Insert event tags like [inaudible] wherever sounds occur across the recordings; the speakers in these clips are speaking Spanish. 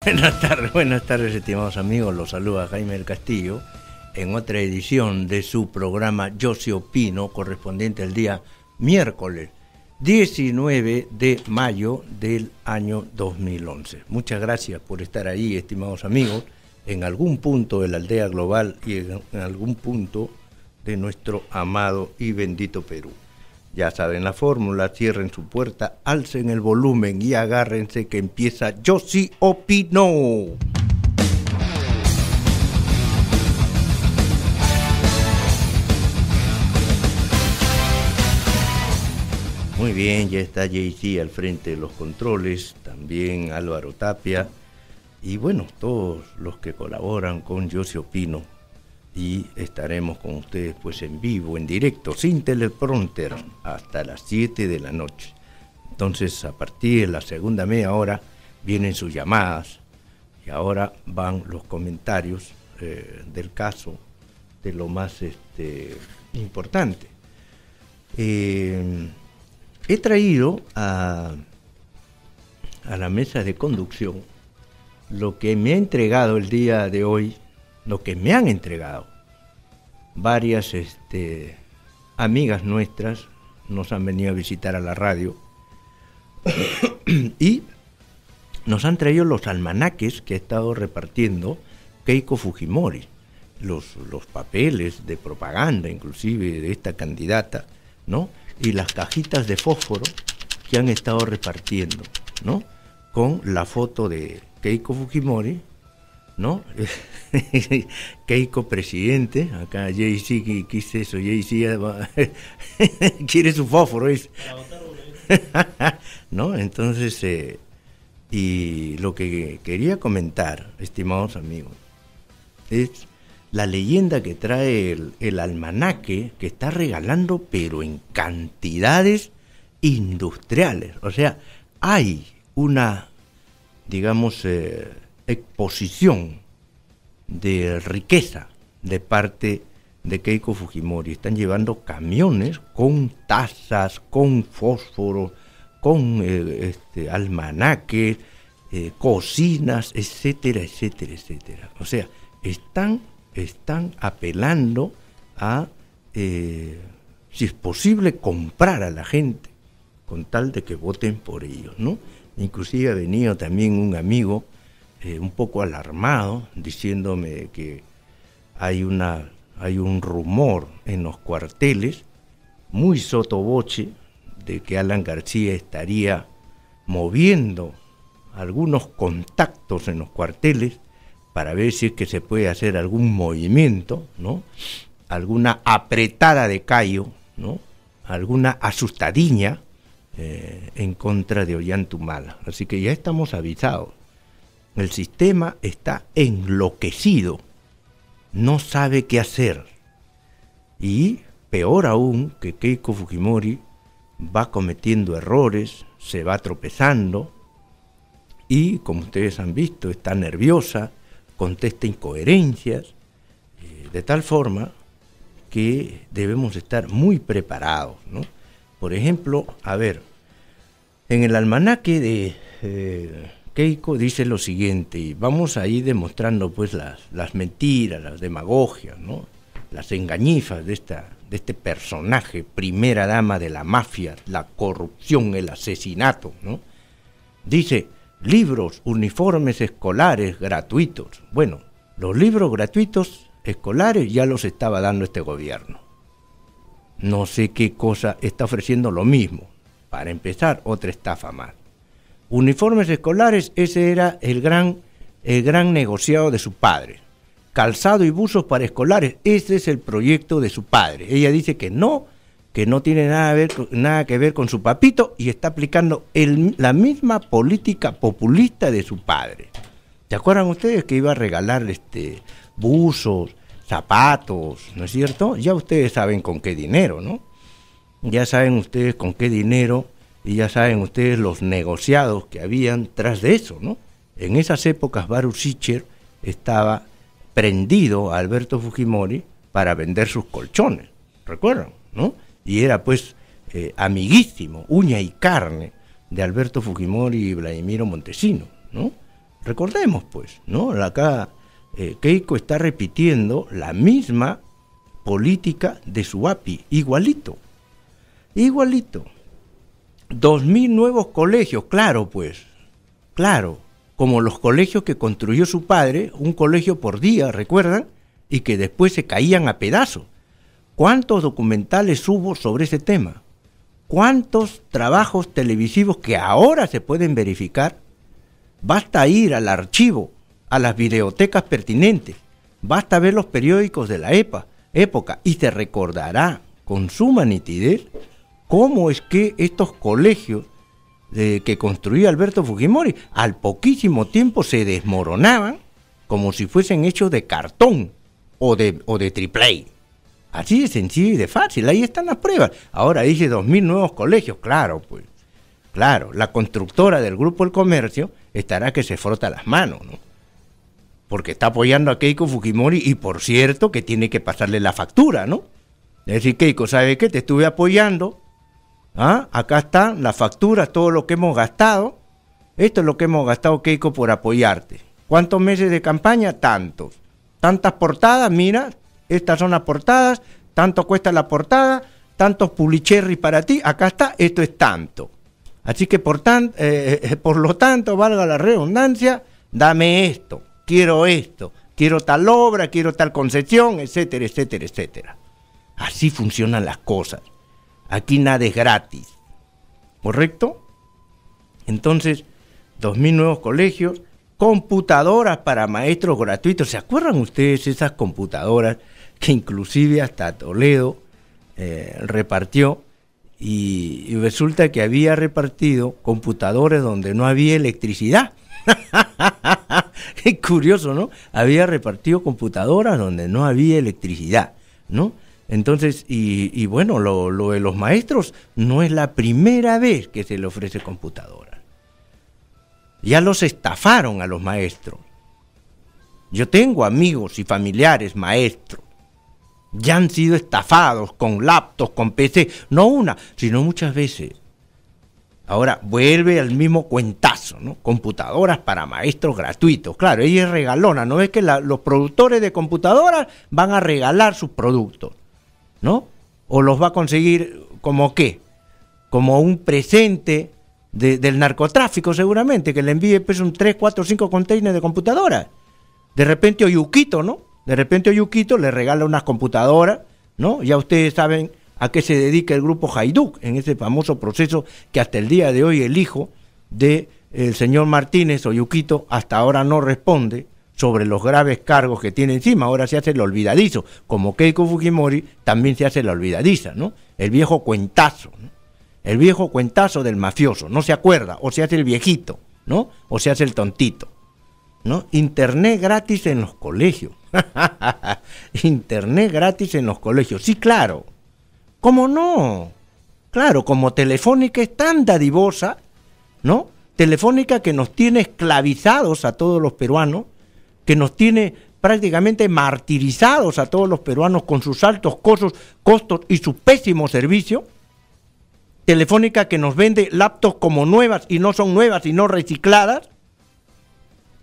[laughs] Buenas tardes, buenas tardes estimados amigos, los saluda Jaime del Castillo en otra edición de su programa Yo se opino correspondiente al día miércoles 19 de mayo del año 2011. Muchas gracias por estar ahí estimados amigos en algún punto de la aldea global y en algún punto de nuestro amado y bendito Perú. Ya saben la fórmula, cierren su puerta, alcen el volumen y agárrense que empieza Yo sí opino. Muy bien, ya está JC al frente de los controles, también Álvaro Tapia y bueno, todos los que colaboran con Yo sí opino y estaremos con ustedes pues en vivo, en directo, sin teleprompter, hasta las 7 de la noche. Entonces a partir de la segunda media hora vienen sus llamadas y ahora van los comentarios eh, del caso, de lo más este, importante. Eh, he traído a, a la mesa de conducción lo que me ha entregado el día de hoy lo que me han entregado. Varias este, amigas nuestras nos han venido a visitar a la radio [coughs] y nos han traído los almanaques que ha estado repartiendo Keiko Fujimori, los, los papeles de propaganda inclusive de esta candidata, ¿no? Y las cajitas de fósforo que han estado repartiendo, ¿no? Con la foto de Keiko Fujimori ¿no? [laughs] Keiko presidente, acá Jay-Z, eso? Jay-Z [laughs] quiere su fósforo, es. [laughs] ¿No? Entonces, eh, y lo que quería comentar, estimados amigos, es la leyenda que trae el, el almanaque que está regalando, pero en cantidades industriales. O sea, hay una, digamos, eh, exposición de riqueza de parte de Keiko Fujimori. Están llevando camiones con tazas, con fósforo, con eh, este, almanaques, eh, cocinas, etcétera, etcétera, etcétera. O sea, están, están apelando a, eh, si es posible, comprar a la gente con tal de que voten por ellos, ¿no? Inclusive ha venido también un amigo eh, un poco alarmado, diciéndome que hay, una, hay un rumor en los cuarteles, muy sotoboche, de que Alan García estaría moviendo algunos contactos en los cuarteles para ver si es que se puede hacer algún movimiento, ¿no? Alguna apretada de callo, ¿no? Alguna asustadiña eh, en contra de Ollantumala. Así que ya estamos avisados. El sistema está enloquecido, no sabe qué hacer. Y peor aún que Keiko Fujimori va cometiendo errores, se va tropezando y, como ustedes han visto, está nerviosa, contesta incoherencias, eh, de tal forma que debemos estar muy preparados. Por ejemplo, a ver, en el almanaque de... Eh, Keiko dice lo siguiente, y vamos a ir demostrando pues las, mentiras, las demagogias, ¿no? las engañifas de, esta, de este personaje, primera dama de la mafia, la corrupción, el asesinato. Dice, libros, uniformes escolares gratuitos. Bueno, los libros gratuitos escolares ya los estaba dando este gobierno. No sé qué cosa está ofreciendo lo mismo. Para empezar, otra estafa más. Uniformes escolares, ese era el gran, el gran negociado de su padre. Calzado y buzos para escolares, ese es el proyecto de su padre. Ella dice que no, que no tiene nada, que ver con su papito y está aplicando la misma política populista de su padre. ¿Se acuerdan ustedes que iba a regalar este, buzos, zapatos, ¿no es cierto? Ya ustedes saben con qué dinero, ¿no? Ya saben ustedes con qué dinero y ya saben ustedes los negociados que habían tras de eso, ¿no? En esas épocas Baruch estaba prendido a Alberto Fujimori para vender sus colchones, ¿recuerdan? ¿No? Y era pues eh, amiguísimo, uña y carne de Alberto Fujimori y Vladimiro Montesino, ¿no? Recordemos pues, ¿no? Acá eh, Keiko está repitiendo la misma política de su API, igualito, igualito. Dos mil nuevos colegios, claro pues, claro, como los colegios que construyó su padre, un colegio por día, ¿recuerdan? Y que después se caían a pedazos. ¿Cuántos documentales hubo sobre ese tema? ¿Cuántos trabajos televisivos que ahora se pueden verificar? Basta ir al archivo, a las videotecas pertinentes, basta ver los periódicos de la época y se recordará con suma nitidez cómo es que estos colegios eh, que construía Alberto Fujimori al poquísimo tiempo se desmoronaban como si fuesen hechos de cartón o de, o de Así de sencillo y de fácil, ahí están las pruebas. Ahora dice 2.000 nuevos colegios, claro, pues. Claro, la constructora del Grupo El Comercio estará que se frota las manos, ¿no? Porque está apoyando a Keiko Fujimori y por cierto que tiene que pasarle la factura, ¿no? Es decir, Keiko, ¿sabe qué? Te estuve apoyando, ¿Ah? Acá están las facturas, todo lo que hemos gastado. Esto es lo que hemos gastado, Keiko, por apoyarte. ¿Cuántos meses de campaña? Tantos. Tantas portadas, mira, estas son las portadas, tanto cuesta la portada, tantos pulicherry para ti, acá está, esto es tanto. Así que por, eh, eh, eh, por lo tanto, valga la redundancia, dame esto, quiero esto, quiero tal obra, quiero tal concepción, etcétera, etcétera, etcétera. Así funcionan las cosas. Aquí nada es gratis. ¿Correcto? Entonces, 2.000 nuevos colegios, computadoras para maestros gratuitos. ¿Se acuerdan ustedes esas computadoras que inclusive hasta Toledo eh, repartió? Y, resulta que había repartido computadoras donde no había electricidad. [laughs] Qué curioso, ¿no? Había repartido computadoras donde no había electricidad, ¿no? Entonces, y, bueno, lo, de los maestros no es la primera vez que se le ofrece computadora. Ya los estafaron a los maestros. Yo tengo amigos y familiares maestros. Ya han sido estafados con laptops, con PC, no una, sino muchas veces. Ahora vuelve al mismo cuentazo, ¿no? Computadoras para maestros gratuitos. Claro, ella es regalona, ¿no es que los productores de computadoras van a regalar sus productos? ¿no? ¿O los va a conseguir como qué? Como un presente del narcotráfico seguramente, que le envíe pues un 3, 4, 5 containers de computadoras. De repente Oyuquito, ¿no? De repente Oyukito le regala unas computadoras, ¿no? Ya ustedes saben a qué se dedica el grupo Haiduk en ese famoso proceso que hasta el día de hoy el hijo de el señor Martínez Oyukito hasta ahora no responde sobre los graves cargos que tiene encima. Ahora se hace el olvidadizo, como Keiko Fujimori también se hace la olvidadiza, ¿no? El viejo cuentazo, ¿no? El viejo cuentazo del mafioso, no se acuerda, o se hace el viejito, ¿no? O se hace el tontito, ¿no? Internet gratis en los colegios. [laughs] Internet gratis en los colegios, sí, claro. ¿Cómo no? Claro, como Telefónica es tan dadivosa, ¿no? Telefónica que nos tiene esclavizados a todos los peruanos, que nos tiene prácticamente martirizados a todos los peruanos con sus altos costos, costos y su pésimo servicio. Telefónica que nos vende laptops como nuevas y no son nuevas y no recicladas.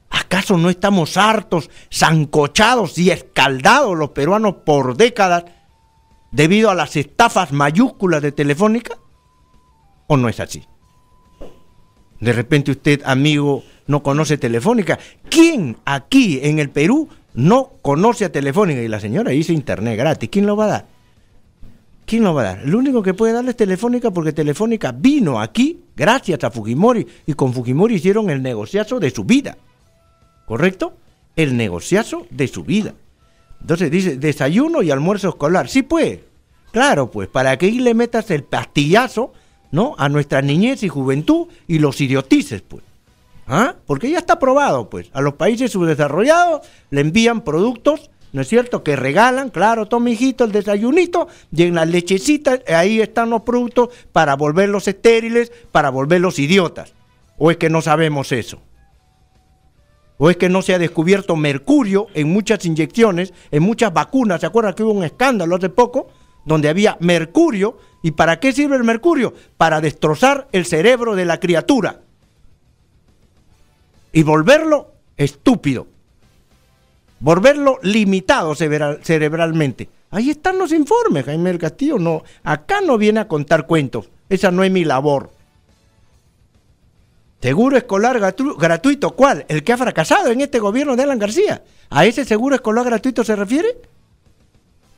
¿Acaso no estamos hartos, zancochados y escaldados los peruanos por décadas debido a las estafas mayúsculas de Telefónica? ¿O no es así? De repente usted, amigo no conoce Telefónica. ¿Quién aquí en el Perú no conoce a Telefónica? Y la señora dice internet gratis. ¿Quién lo va a dar? ¿Quién lo va a dar? Lo único que puede darle es Telefónica porque Telefónica vino aquí gracias a Fujimori y con Fujimori hicieron el negociazo de su vida. ¿Correcto? El negociazo de su vida. Entonces dice, desayuno y almuerzo escolar. Sí, puede. Claro, pues, para que ahí le metas el pastillazo, ¿no? A nuestra niñez y juventud y los idiotices, pues. ¿Ah? Porque ya está aprobado, pues. A los países subdesarrollados le envían productos, ¿no es cierto?, que regalan, claro, tomijito, el desayunito, y en las lechecitas ahí están los productos para volverlos estériles, para volverlos idiotas. ¿O es que no sabemos eso? ¿O es que no se ha descubierto mercurio en muchas inyecciones, en muchas vacunas? ¿Se acuerdan que hubo un escándalo hace poco donde había mercurio? ¿Y para qué sirve el mercurio? Para destrozar el cerebro de la criatura y volverlo estúpido, volverlo limitado cerebralmente. Ahí están los informes, Jaime del Castillo. No, acá no viene a contar cuentos. Esa no es mi labor. Seguro escolar gratuito, ¿cuál? El que ha fracasado en este gobierno de Alan García. ¿A ese seguro escolar gratuito se refiere?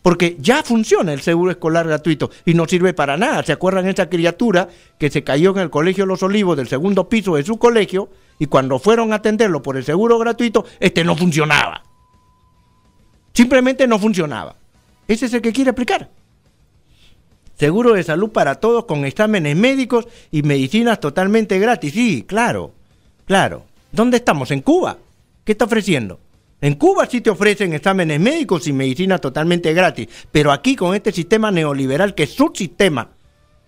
Porque ya funciona el seguro escolar gratuito y no sirve para nada. ¿Se acuerdan esa criatura que se cayó en el colegio Los Olivos del segundo piso de su colegio? Y cuando fueron a atenderlo por el seguro gratuito, este no funcionaba. Simplemente no funcionaba. Ese es el que quiere aplicar. Seguro de salud para todos con exámenes médicos y medicinas totalmente gratis. Sí, claro, claro. ¿Dónde estamos? ¿En Cuba? ¿Qué está ofreciendo? En Cuba sí te ofrecen exámenes médicos y medicinas totalmente gratis, pero aquí con este sistema neoliberal que es su sistema,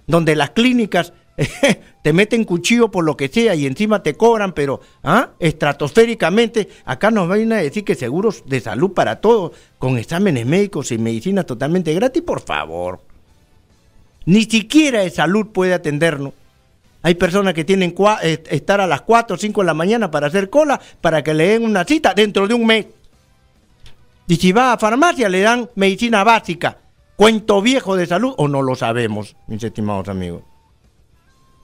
donde las clínicas [laughs] te meten cuchillo por lo que sea y encima te cobran, pero ¿ah? estratosféricamente, acá nos van a decir que seguros de salud para todos, con exámenes médicos y medicinas totalmente gratis, por favor. Ni siquiera de salud puede atendernos. Hay personas que tienen que eh, estar a las 4 o 5 de la mañana para hacer cola, para que le den una cita dentro de un mes. Y si va a farmacia, le dan medicina básica. Cuento viejo de salud o no lo sabemos, mis estimados amigos.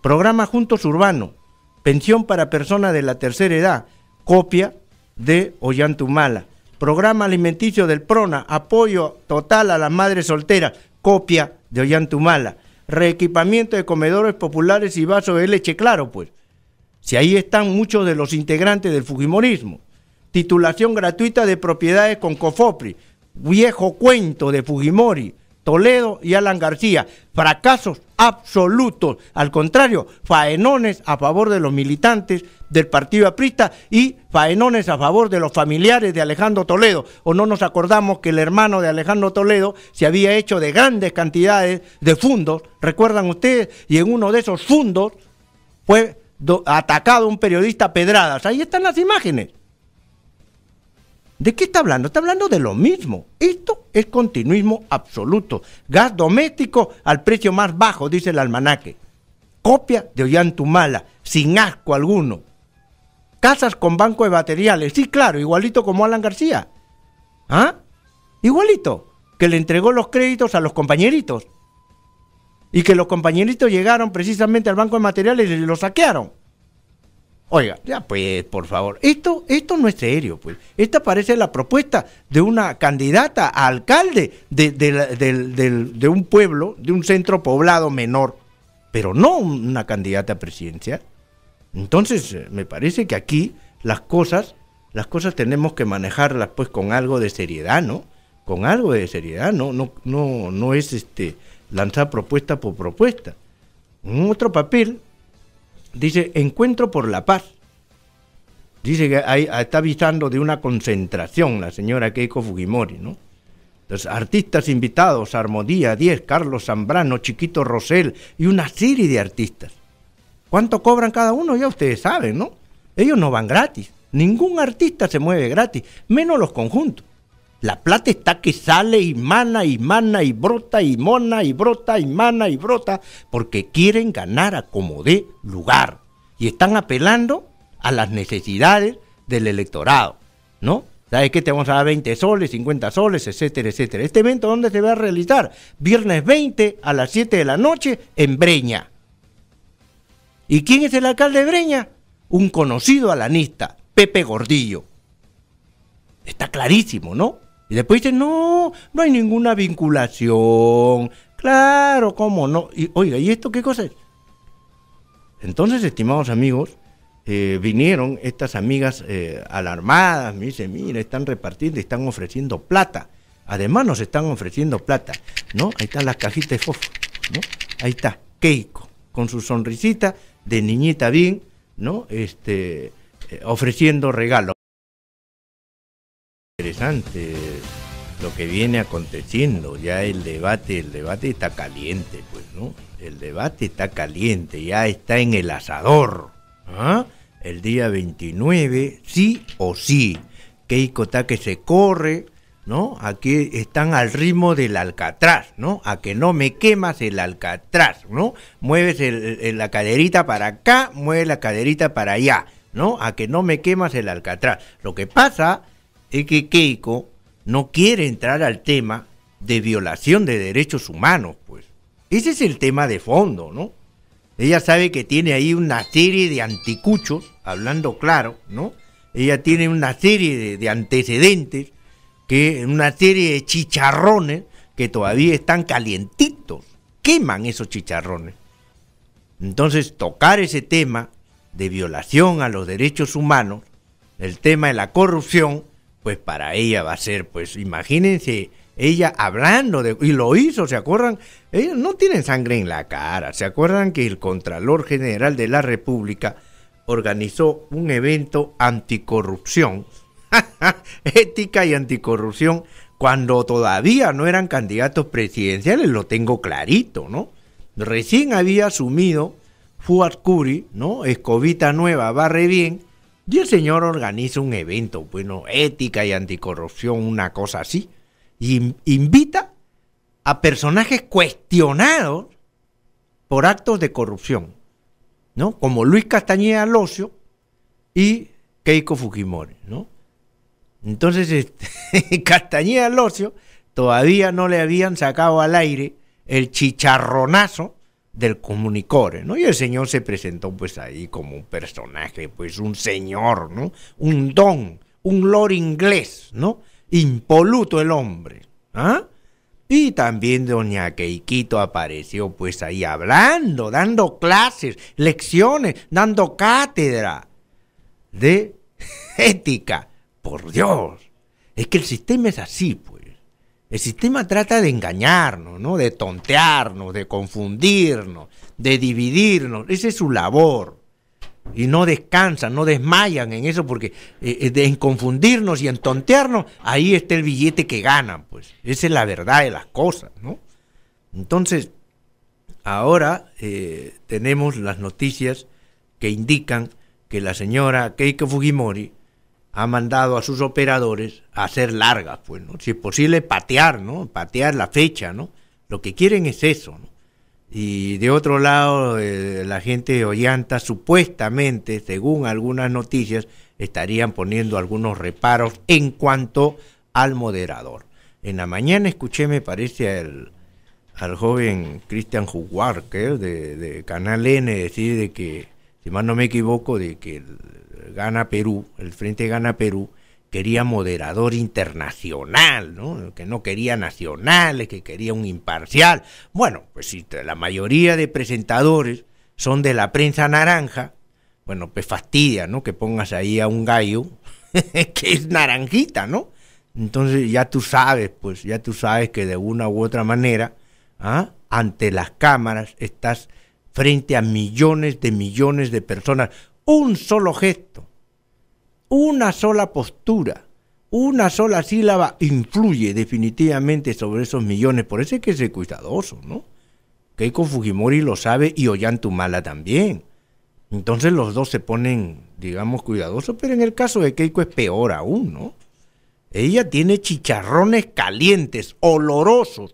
Programa Juntos Urbano, pensión para personas de la tercera edad, copia de Ollantumala. Programa alimenticio del PRONA, apoyo total a las madres solteras, copia de Ollantumala. Reequipamiento de comedores populares y vaso de leche, claro pues. Si ahí están muchos de los integrantes del Fujimorismo. Titulación gratuita de propiedades con COFOPRI, viejo cuento de Fujimori. Toledo y Alan García. Fracasos absolutos. Al contrario, faenones a favor de los militantes del Partido Aprista y faenones a favor de los familiares de Alejandro Toledo. O no nos acordamos que el hermano de Alejandro Toledo se había hecho de grandes cantidades de fondos. ¿Recuerdan ustedes? Y en uno de esos fondos fue atacado un periodista pedradas. Ahí están las imágenes. ¿De qué está hablando? Está hablando de lo mismo. Esto es continuismo absoluto. Gas doméstico al precio más bajo, dice el almanaque. Copia de Ollantumala, sin asco alguno. Casas con banco de materiales, sí, claro, igualito como Alan García. ¿Ah? Igualito, que le entregó los créditos a los compañeritos. Y que los compañeritos llegaron precisamente al banco de materiales y lo saquearon. Oiga, ya pues, por favor. Esto, esto no es serio, pues. Esta parece la propuesta de una candidata a alcalde de, un pueblo, de un centro poblado menor, pero no una candidata a presidencia. Entonces, eh, me parece que aquí las cosas, las cosas tenemos que manejarlas pues con algo de seriedad, ¿no? Con algo de seriedad, no, no, no, no es este lanzar propuesta por propuesta. En otro papel, dice Encuentro por la Paz. Dice que está avisando de una concentración la señora Keiko Fujimori, ¿no? Entonces, artistas invitados, Armodía, Diez, Carlos Zambrano, Chiquito Rosel y una serie de artistas. ¿Cuánto cobran cada uno? Ya ustedes saben, ¿no? Ellos no van gratis. Ningún artista se mueve gratis, menos los conjuntos. La plata está que sale y mana y mana y brota y mona y brota y mana y brota porque quieren ganar a como de lugar y están apelando a las necesidades del electorado, ¿no? ¿Sabes qué? Te vamos a dar 20 soles, 50 soles, etcétera, etcétera. ¿Este evento dónde se va a realizar? Viernes 20 a las 7 de la noche en Breña. ¿Y quién es el alcalde de Breña? Un conocido alanista, Pepe Gordillo. Está clarísimo, ¿no? Y después dicen, no, no hay ninguna vinculación. Claro, ¿cómo no? Y oiga, ¿y esto qué cosa es? Entonces, estimados amigos, eh, vinieron estas amigas eh, alarmadas, me dicen, mira, están repartiendo, están ofreciendo plata. Además nos están ofreciendo plata, ¿no? Ahí están las cajitas de fofo, ¿no? Ahí está, Keiko, con su sonrisita de niñita bien, ¿no? Este, eh, ofreciendo regalos interesante lo que viene aconteciendo, ya el debate, el debate está caliente, pues, ¿no? El debate está caliente, ya está en el asador. ¿Ah? El día 29, sí o sí. Keiko que se corre, ¿no? Aquí están al ritmo del alcatraz, ¿no? A que no me quemas el alcatraz, ¿no? Mueves la caderita para acá, mueves la caderita para allá, ¿no? A que no me quemas el alcatraz. Lo que pasa es que Keiko no quiere entrar al tema de violación de derechos humanos, pues. Ese es el tema de fondo, ¿no? Ella sabe que tiene ahí una serie de anticuchos, hablando claro, ¿no? Ella tiene una serie de, antecedentes, que una serie de chicharrones que todavía están calientitos, queman esos chicharrones. Entonces, tocar ese tema de violación a los derechos humanos, el tema de la corrupción, pues para ella va a ser, pues imagínense, ella hablando de, y lo hizo, ¿se acuerdan? Ellos no tienen sangre en la cara, ¿se acuerdan que el Contralor General de la República organizó un evento anticorrupción, [laughs] ética y anticorrupción, cuando todavía no eran candidatos presidenciales, lo tengo clarito, ¿no? Recién había asumido Fuad Curi, ¿no? Escobita Nueva, barre bien, y el señor organiza un evento, bueno, ética y anticorrupción, una cosa así, y invita a personajes cuestionados por actos de corrupción, ¿no? Como Luis Castañeda Locio y Keiko Fujimori, ¿no? Entonces, este, [laughs] Castañeda Locio todavía no le habían sacado al aire el chicharronazo del comunicore, ¿no? Y el señor se presentó pues ahí como un personaje, pues un señor, ¿no? Un don, un lord inglés, ¿no? Impoluto el hombre, ¿ah? Y también doña Keikito apareció pues ahí hablando, dando clases, lecciones, dando cátedra de [laughs] ética. Por Dios, es que el sistema es así, pues. El sistema trata de engañarnos, ¿no? de tontearnos, de confundirnos, de dividirnos. Esa es su labor. Y no descansan, no desmayan en eso, porque eh, eh, en confundirnos y en tontearnos, ahí está el billete que ganan, pues. Esa es la verdad de las cosas, ¿no? Entonces, ahora eh, tenemos las noticias que indican que la señora Keiko Fujimori ha mandado a sus operadores a hacer largas, pues, ¿no? Si es posible, patear, ¿no? Patear la fecha, ¿no? Lo que quieren es eso, ¿no? Y de otro lado, eh, la gente de Ollanta supuestamente, según algunas noticias, estarían poniendo algunos reparos en cuanto al moderador. En la mañana escuché, me parece, al, al joven Christian Juguar, que de, de Canal N, decir que, si mal no me equivoco, de que Gana Perú, el Frente Gana Perú, quería moderador internacional, ¿no? que no quería nacionales, que quería un imparcial. Bueno, pues si la mayoría de presentadores son de la prensa naranja, bueno, pues fastidia, ¿no? Que pongas ahí a un gallo [laughs] que es naranjita, ¿no? Entonces ya tú sabes, pues ya tú sabes que de una u otra manera, ¿ah? ante las cámaras estás frente a millones de millones de personas un solo gesto, una sola postura, una sola sílaba influye definitivamente sobre esos millones. Por eso hay que ser cuidadoso, ¿no? Keiko Fujimori lo sabe y Ollantumala también. Entonces los dos se ponen, digamos, cuidadosos, pero en el caso de Keiko es peor aún, ¿no? Ella tiene chicharrones calientes, olorosos,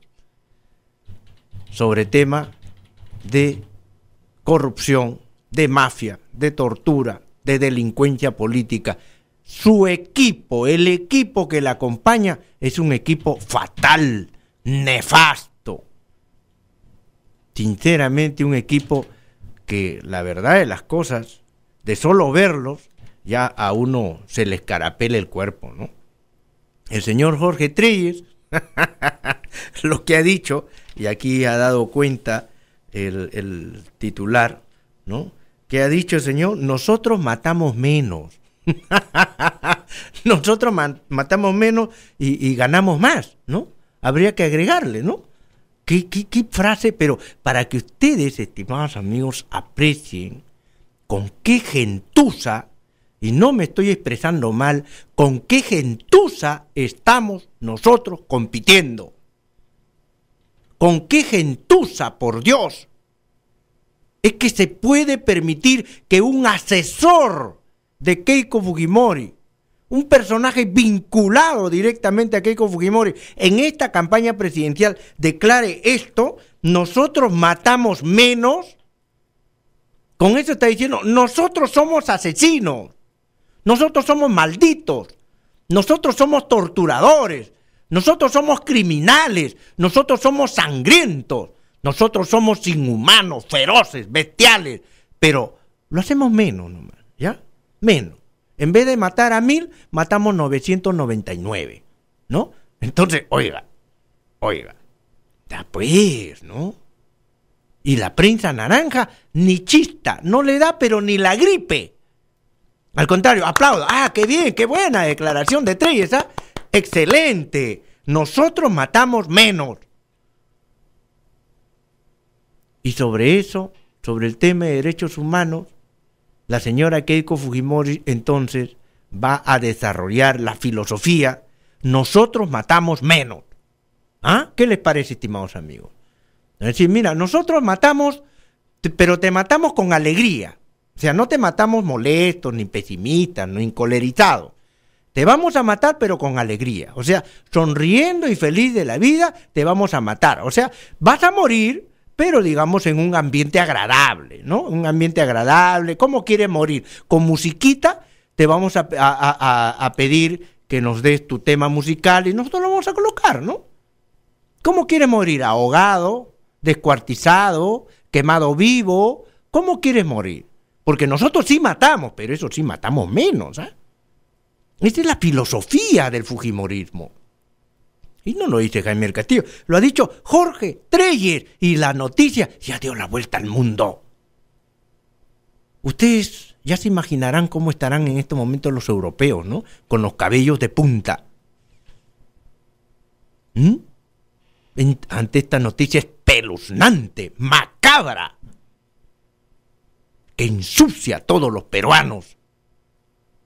sobre tema de corrupción de mafia, de tortura, de delincuencia política. Su equipo, el equipo que le acompaña, es un equipo fatal, nefasto. Sinceramente, un equipo que la verdad de las cosas, de solo verlos, ya a uno se le escarapela el cuerpo, ¿no? El señor Jorge Trilles [laughs] lo que ha dicho, y aquí ha dado cuenta el, el titular, ¿no? que ha dicho, el Señor, nosotros matamos menos. [laughs] nosotros matamos menos y, ganamos más, ¿no? Habría que agregarle, ¿no? ¿Qué, qué frase, pero para que ustedes, estimados amigos, aprecien con qué gentuza, y no me estoy expresando mal, con qué gentuza estamos nosotros compitiendo. Con qué gentuza, por Dios, es que se puede permitir que un asesor de Keiko Fujimori, un personaje vinculado directamente a Keiko Fujimori en esta campaña presidencial declare esto, nosotros matamos menos. Con eso está diciendo, nosotros somos asesinos, nosotros somos malditos, nosotros somos torturadores, nosotros somos criminales, nosotros somos sangrientos. Nosotros somos inhumanos, feroces, bestiales, pero lo hacemos menos ¿ya? Menos. En vez de matar a mil, matamos 999, ¿no? Entonces, oiga, oiga, ya pues, ¿no? Y la prensa naranja ni chista, no le da pero ni la gripe. Al contrario, aplaudo. Ah, qué bien, qué buena declaración de Treyes, esa! ¿ah? Excelente. Nosotros matamos menos. Y sobre eso, sobre el tema de derechos humanos, la señora Keiko Fujimori entonces va a desarrollar la filosofía, nosotros matamos menos. ¿Ah? ¿Qué les parece, estimados amigos? Es decir, mira, nosotros matamos, pero te matamos con alegría. O sea, no te matamos molestos, ni pesimista, ni encolerizados. Te vamos a matar, pero con alegría. O sea, sonriendo y feliz de la vida, te vamos a matar. O sea, vas a morir, pero digamos en un ambiente agradable, ¿no? Un ambiente agradable, ¿cómo quiere morir? Con musiquita te vamos a, pedir que nos des tu tema musical y nosotros lo vamos a colocar, ¿no? ¿Cómo quieres morir? ¿Ahogado? ¿Descuartizado? ¿Quemado vivo? ¿Cómo quieres morir? Porque nosotros sí matamos, pero eso sí matamos menos, ¿ah? Esta es la filosofía del Fujimorismo. Y no lo dice Jaime Castillo, lo ha dicho Jorge Treyer y la noticia ya dio la vuelta al mundo. Ustedes ya se imaginarán cómo estarán en este momento los europeos, ¿no? Con los cabellos de punta. ¿Mm? ante esta noticia espeluznante, macabra, que ensucia a todos los peruanos.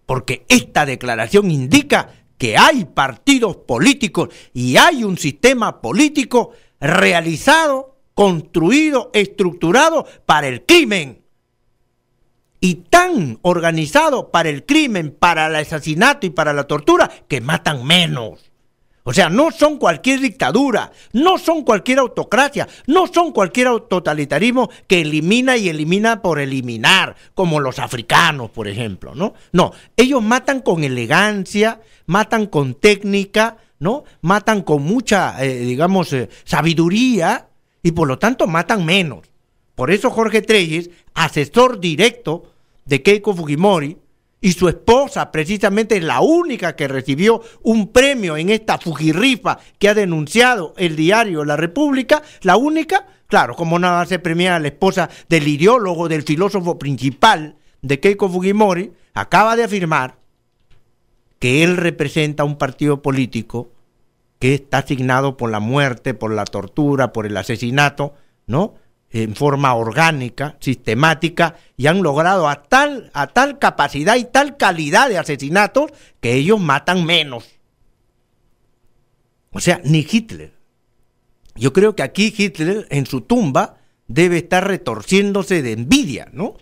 Porque esta declaración indica que hay partidos políticos y hay un sistema político realizado, construido, estructurado para el crimen. Y tan organizado para el crimen, para el asesinato y para la tortura, que matan menos. O sea, no son cualquier dictadura, no son cualquier autocracia, no son cualquier totalitarismo que elimina y elimina por eliminar, como los africanos, por ejemplo, ¿no? No, ellos matan con elegancia, matan con técnica, ¿no? Matan con mucha, eh, digamos, eh, sabiduría y por lo tanto matan menos. Por eso Jorge Treyes, asesor directo de Keiko Fujimori, y su esposa precisamente es la única que recibió un premio en esta fujirrifa que ha denunciado el diario La República, la única, claro, como nada se premia a la esposa del ideólogo, del filósofo principal de Keiko Fujimori, acaba de afirmar que él representa un partido político que está asignado por la muerte, por la tortura, por el asesinato, ¿no? en forma orgánica, sistemática, y han logrado a tal, a tal capacidad y tal calidad de asesinatos que ellos matan menos. O sea, ni Hitler. Yo creo que aquí Hitler en su tumba debe estar retorciéndose de envidia, ¿no?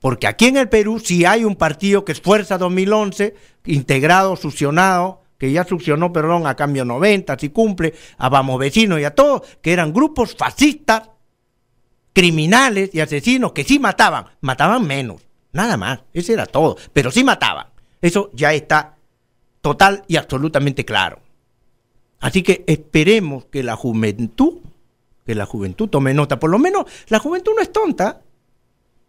Porque aquí en el Perú si hay un partido que es Fuerza 2011, integrado, fusionado que ya succionó, perdón, a Cambio 90, si cumple, a Vamos Vecinos y a todos, que eran grupos fascistas, criminales y asesinos que sí mataban, mataban menos, nada más, ese era todo, pero sí mataban. Eso ya está total y absolutamente claro. Así que esperemos que la juventud, que la juventud tome nota, por lo menos la juventud no es tonta.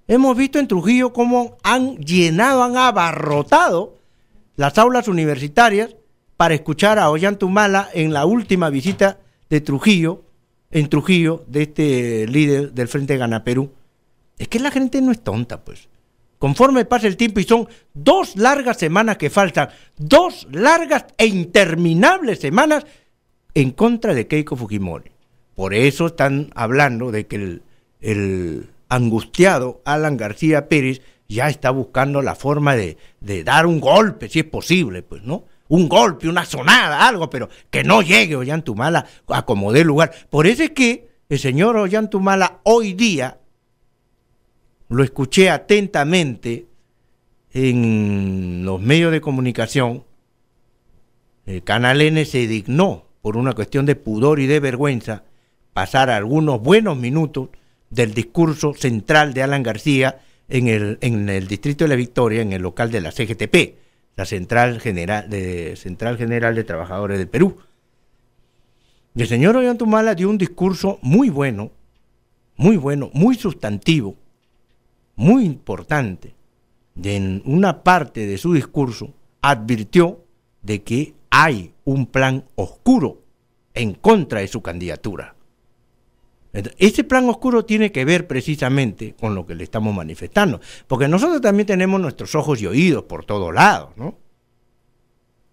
Hemos visto en Trujillo cómo han llenado, han abarrotado las aulas universitarias para escuchar a Ollantumala en la última visita de Trujillo, en Trujillo, de este líder del Frente Gana Perú. Es que la gente no es tonta, pues. Conforme pasa el tiempo y son dos largas semanas que faltan, dos largas e interminables semanas en contra de Keiko Fujimori. Por eso están hablando de que el, angustiado Alan García Pérez ya está buscando la forma de, dar un golpe, si es posible, pues, ¿no? un golpe, una sonada, algo, pero que no llegue Ollantumala a como el lugar. Por eso es que el señor Ollantumala hoy día, lo escuché atentamente en los medios de comunicación, el Canal N se dignó, por una cuestión de pudor y de vergüenza, pasar algunos buenos minutos del discurso central de Alan García en el, en el Distrito de la Victoria, en el local de la CGTP la Central General de, Central General de Trabajadores del Perú. El señor Ollantumala dio un discurso muy bueno, muy bueno, muy sustantivo, muy importante. En una parte de su discurso advirtió de que hay un plan oscuro en contra de su candidatura. Ese plan oscuro tiene que ver precisamente con lo que le estamos manifestando, porque nosotros también tenemos nuestros ojos y oídos por todos lados, ¿no?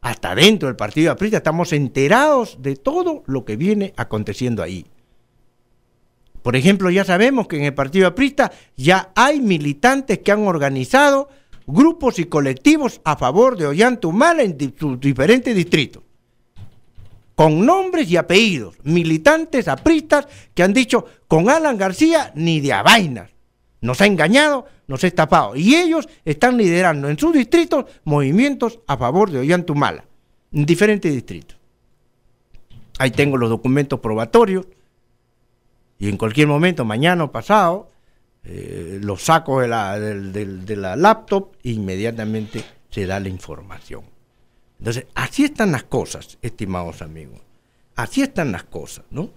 Hasta dentro del partido aprista estamos enterados de todo lo que viene aconteciendo ahí. Por ejemplo, ya sabemos que en el partido aprista ya hay militantes que han organizado grupos y colectivos a favor de Ollanta en sus diferentes distritos con nombres y apellidos, militantes apristas que han dicho con Alan García ni de a vainas. Nos ha engañado, nos ha estafado. Y ellos están liderando en sus distritos movimientos a favor de Ollantumala, en diferentes distritos. Ahí tengo los documentos probatorios. Y en cualquier momento, mañana o pasado, eh, los saco de la, de la laptop e inmediatamente se da la información. Entonces, así están las cosas, estimados amigos. Así están las cosas, ¿no?